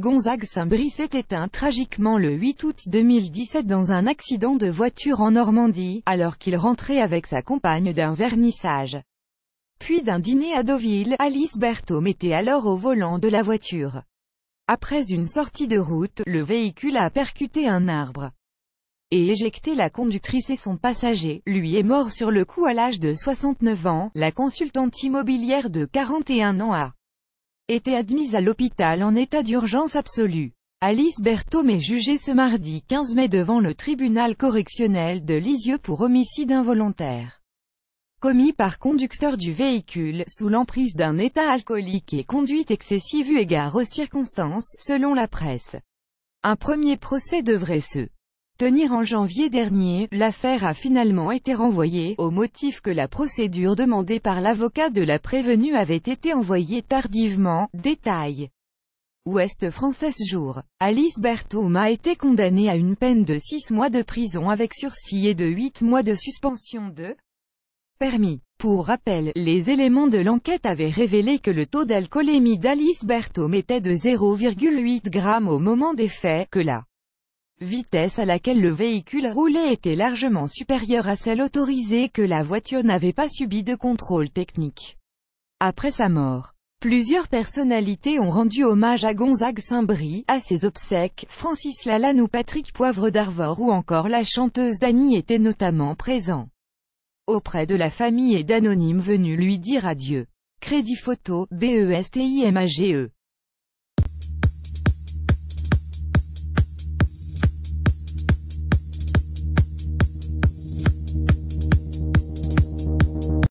Gonzague Saint-Brice s'est éteint tragiquement le 8 août 2017 dans un accident de voiture en Normandie, alors qu'il rentrait avec sa compagne d'un vernissage. Puis d'un dîner à Deauville, Alice Berthaume était alors au volant de la voiture. Après une sortie de route, le véhicule a percuté un arbre et éjecté la conductrice et son passager. Lui est mort sur le coup à l'âge de 69 ans, la consultante immobilière de 41 ans a était admise à l'hôpital en état d'urgence absolue. Alice Berthaume est jugée ce mardi 15 mai devant le tribunal correctionnel de Lisieux pour homicide involontaire commis par conducteur du véhicule, sous l'emprise d'un état alcoolique et conduite excessive eu égard aux circonstances, selon la presse. Un premier procès devrait se tenir en janvier dernier, l'affaire a finalement été renvoyée, au motif que la procédure demandée par l'avocat de la prévenue avait été envoyée tardivement, détail. Ouest française jour. Alice Berthaume a été condamnée à une peine de 6 mois de prison avec sursis et de 8 mois de suspension de permis. Pour rappel, les éléments de l'enquête avaient révélé que le taux d'alcoolémie d'Alice Berthaume était de 0,8 g au moment des faits, que la vitesse à laquelle le véhicule roulait était largement supérieure à celle autorisée que la voiture n'avait pas subi de contrôle technique. Après sa mort, plusieurs personnalités ont rendu hommage à Gonzague Saint-Brie, à ses obsèques, Francis Lalanne ou Patrick Poivre d'Arvor ou encore la chanteuse Dany était notamment présent auprès de la famille et d'anonymes venus lui dire adieu. Crédit photo, BESTIMAGE.